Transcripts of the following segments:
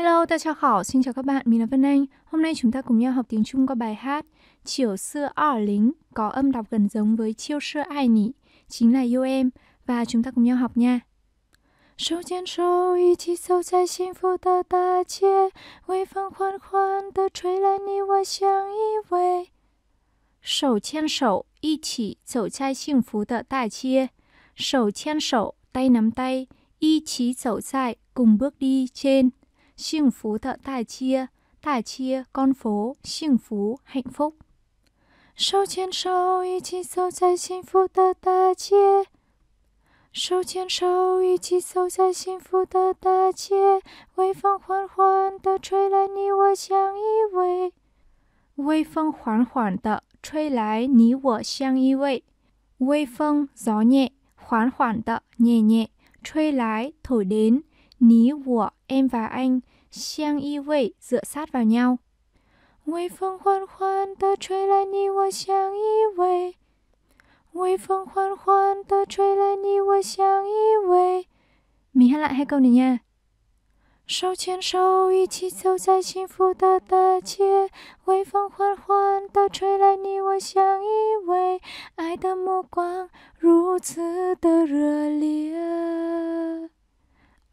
Hello, ta chào Khỏ. xin chào các bạn, mình là Vân Anh. Hôm nay chúng ta cùng nhau học tiếng Trung qua bài hát Chiều xưa ở lính có âm đọc gần giống với Chiều xưa ai nhỉ, chính là yêu em và chúng ta cùng nhau học nha. 手牵手，一起走在幸福的大街，微风缓缓地吹来，你我相依偎。手牵手，一起走在幸福的大街。手牵手，tay nắm tay，一起走在，cùng bước đi trên 幸福的大街，大街 con phố，幸福幸福。手牵手，一起走在幸福的大街。手牵手，一起走在幸福的大街。微风缓缓地吹来，你我相依偎。微风缓缓地吹来，你我相依偎。微风 gió nhẹ, khoan khoản tợ nhẹ nhẹ, 吹 lái, thổi đến, ní của em và anh, 相依偎，热靠在尿。微风缓缓地吹来，你我相依偎。微风缓缓地吹来，你我相依偎。米哈来，还够没呢？手牵手，一起走在幸福的大街。微风缓缓地吹来，你我相依偎。爱的目光如此的热烈。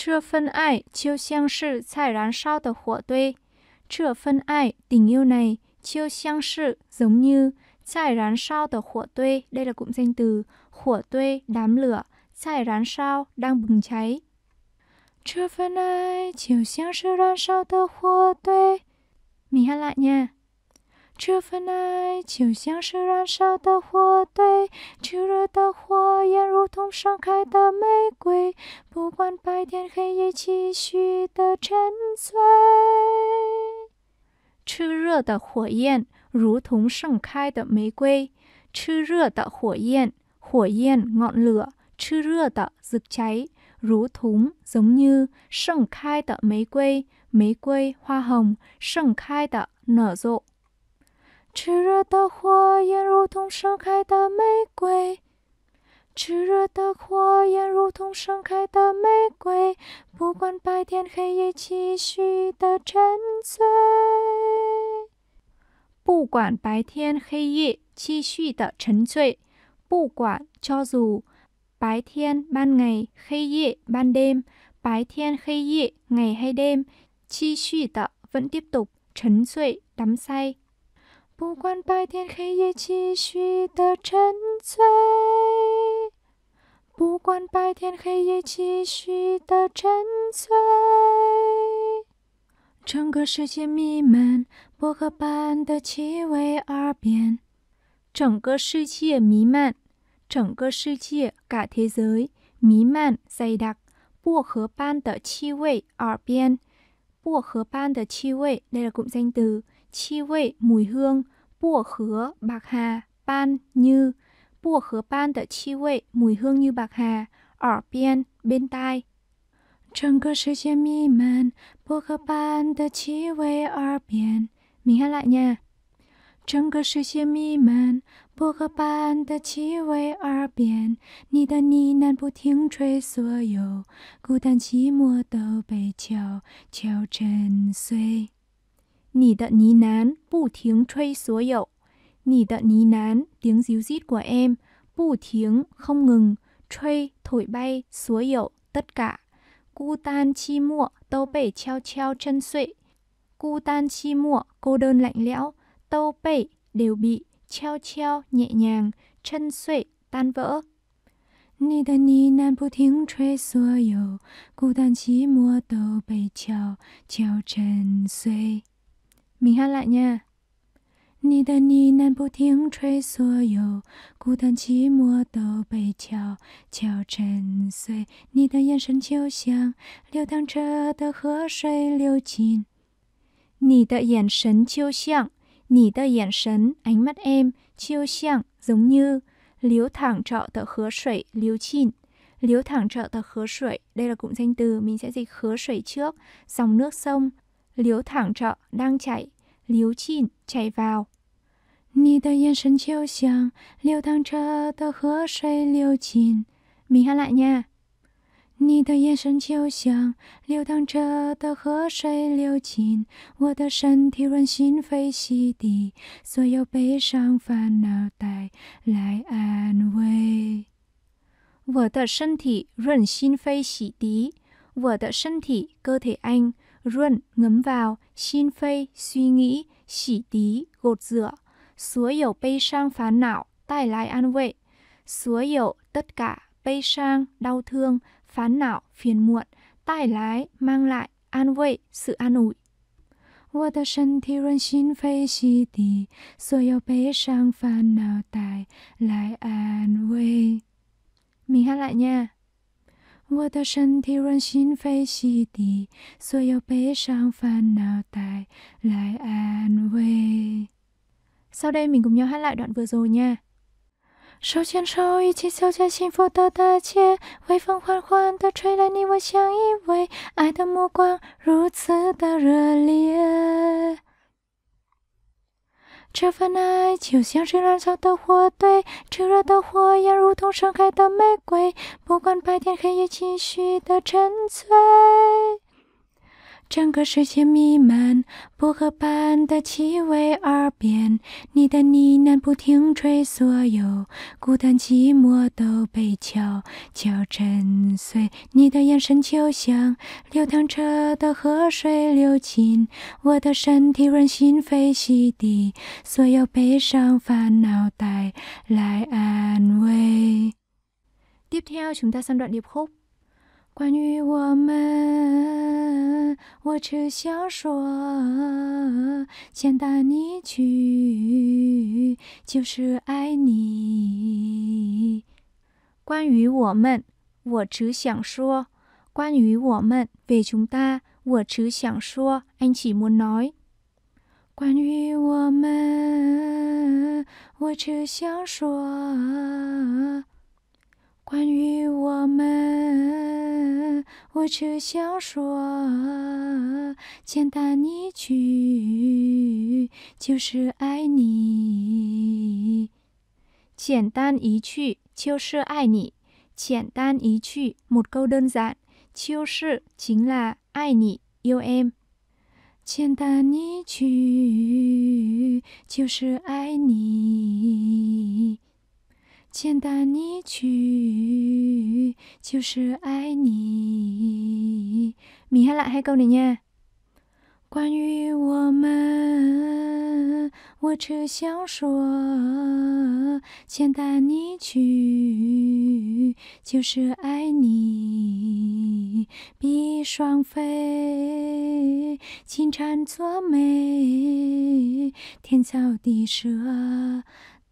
这份爱就像是在燃烧的火堆，这份爱 tình yêu này 就像是 giống như tại rán sao tờ hỏa đây là cụm danh từ, hỏa tuê, đám lửa, tại rán sao, đang bừng cháy. Chưa phân ai, Mình hát lại nha. 这份爱就像是燃烧的火堆，炽热的火焰如同盛开的玫瑰，不管白天黑夜，继续的沉醉。炽热的火焰如同盛开的玫瑰，炽热的火焰，火焰，ngọn lửa，炽热的，dực cháy，如同，giống như，盛开的玫瑰，玫瑰花红盛开的，nở rộ。炽热的火焰如同盛开的玫瑰，炽热的火焰如同盛开的玫瑰。不管白天黑夜，继续的沉醉。不管白天黑夜，继续的沉醉。不管 c h 白天 b a 黑夜 b a 白天黑夜 n 黑 à 继续的 v tiếp tục 醉 đắm say。不管白天黑夜，继续的沉醉。不管白天黑夜，继续的沉醉。整个世界弥漫薄荷般的气味，耳边。整个世界弥漫，整个世界，整个 a 界，弥漫，在达薄荷般的气味，耳边，薄荷般的气味，那两个单词。气味、m ù 薄荷、bạc h 薄荷 b 的气味、mùi h ư 耳边、b ê 整个世界弥漫薄荷般的气味，耳边。明天来呢？整个世界弥漫薄荷般的气味，耳边。你的呢喃不停吹，所有孤单寂寞都被悄悄震碎。Nỉ tận ní nán, bù tiếng truy số dậu. Nỉ tận ní nán, tiếng díu dít của em, bù tiếng không ngừng, truy thổi bay, số dậu, tất cả. Cu tan chi mụa, tâu bể treo treo chân suệ. Cu tan chi mụa, cô đơn lạnh lẽo, tâu bể đều bị, treo treo nhẹ nhàng, chân suệ, tan vỡ, Ni ta ni nan bu tiếng trời số yo, Cô tan chỉ mua tàu bay treo, treo trần xuôi. 明下来呢？你的呢喃不停吹，所有孤单寂寞都被悄悄沉碎。你的眼神就像流淌着的河水流进。你的眼神就像，你的眼神，眼 e m 就像，giống như，thang tro de ho y l u i n h a đây là cụm danh từ, mình sẽ dịch u trước, dòng nước sông。流淌着，浪在流进，c h 你的眼神就像流淌着的河水流进。明哈那呀。你的眼神就像流淌着的河水流进。我的身体润心扉洗涤，所有悲伤烦恼带来安慰。我的身体润心扉洗涤，我的身体个体安。Ruộng ngấm vào, xin phây suy nghĩ, chỉ tí gột rửa. Xúa hiểu bay sang phán não, tài lái an vệ. Xúa hiểu tất cả, bay sang đau thương, phán não phiền muộn, tài lái mang lại an vệ, sự an ủi. 我的身体任心肺洗涤，所有悲伤烦恼带来安慰。Mình 我的身体润心扉洗涤，所有悲伤烦恼带来安慰。下面，命同样哼唱来段，就足够了。手牵手，一起走在幸福的大街，微风缓缓的吹来，你我相依偎，爱的目光如此的热烈。这份爱就像是燃烧的火堆，炽热的火焰如同盛开的玫瑰，不管白天黑夜，继续的沉醉。整个世界弥漫薄荷般的气味，耳边你的呢喃不停吹，所有孤单寂寞都被悄悄震碎。你的眼神就像流淌着的河水流进我的身体，润心扉，洗涤所有悲伤烦恼，带来安慰。t i p t o c n 关于我们，我只想说，想带你去，就是爱你。关于我们，我只想说。关于我们，về c 我只想说。安琪 h 奈。关于我们，我只想说。关于我们。我只想说，简单一句，就是爱你。简单一句，就是爱你。简单一句，một câu đơn giản，就是，仅啦，爱你。U M。简单一句，就是爱你。简单一句，就是爱你。米还辣还沟里念。关于我们，我只想说，简单一句，就是爱你。比翼双飞，金蝉作美，天造地设。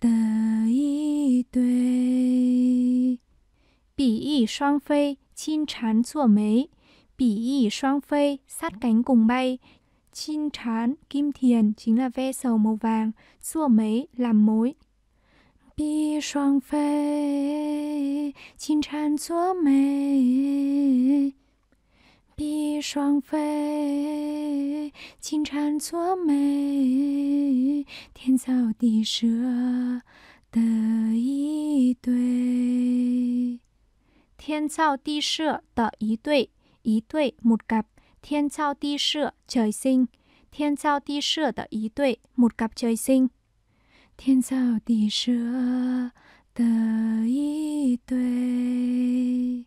的一对。比翼双飞，chim Bỉ ỉ 双 phây, sát cánh cùng bay. Chin chán, kim thiền chính là ve sầu màu vàng, xua mấy làm mối. Bỉ 双飞，chim chán rủa mấy. 比翼双飞，金蝉做美，天造地设的一对。天造地设的一对，一对木 ộ 天造地设 t r ờ sinh。天造地设的一对木 ộ t c ặ sinh。天造地设的一对。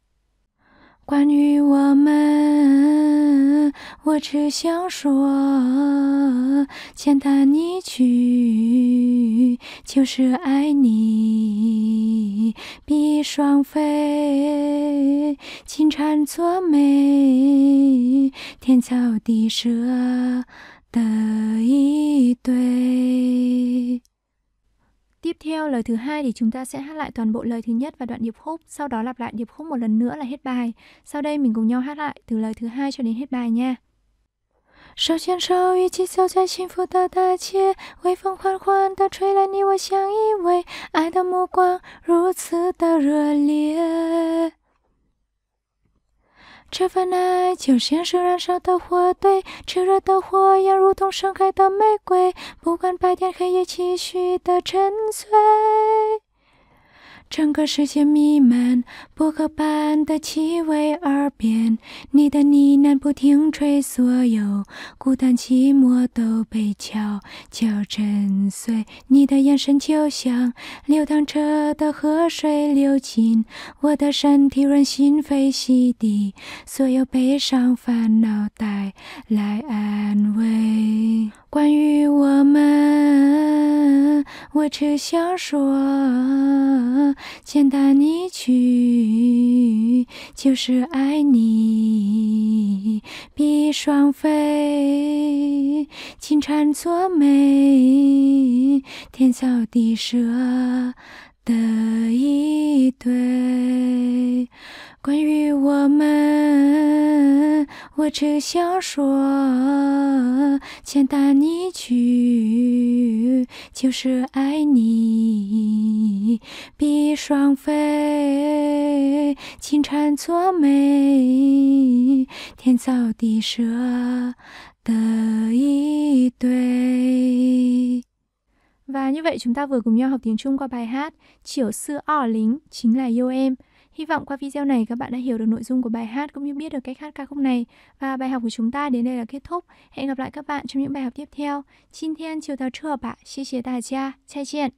关于我们，我只想说简单一句，就是爱你。比翼双飞，金蝉做美，天造地设的一对。Tiếp theo lời thứ hai thì chúng ta sẽ hát lại toàn bộ lời thứ nhất và đoạn điệp khúc, sau đó lặp lại điệp khúc một lần nữa là hết bài. Sau đây mình cùng nhau hát lại từ lời thứ hai cho đến hết bài nha. 手牵手，一起走在幸福的大街，微风缓缓地吹来，你我相依偎，爱的目光如此的热烈。这份爱就像是燃烧的火堆，炽热的火焰如同盛开的玫瑰，不管白天黑夜，继续的沉醉。整个世界弥漫薄荷般的气味，耳边你的呢喃不停吹，所有孤单寂寞都被悄悄震碎。你的眼神就像流淌着的河水，流进我的身体，润心扉，洗涤所有悲伤烦恼，带来安慰。关于我们，我只想说。简单一句就是爱你；比翼双飞，金蝉做美，天造地设的一对。关于我们。我只想说，简单一句，就是爱你。比双飞，金蝉做美，天造地设的一对。và như vậy chúng ta vừa cùng nhau học tiếng Trung qua bài hát chiều xưa 20 chính là yêu em. Hy vọng qua video này các bạn đã hiểu được nội dung của bài hát cũng như biết được cách hát ca khúc này. Và bài học của chúng ta đến đây là kết thúc. Hẹn gặp lại các bạn trong những bài học tiếp theo. Xin thiên chiều tao chưa bà, xin chia đại gia, 再见。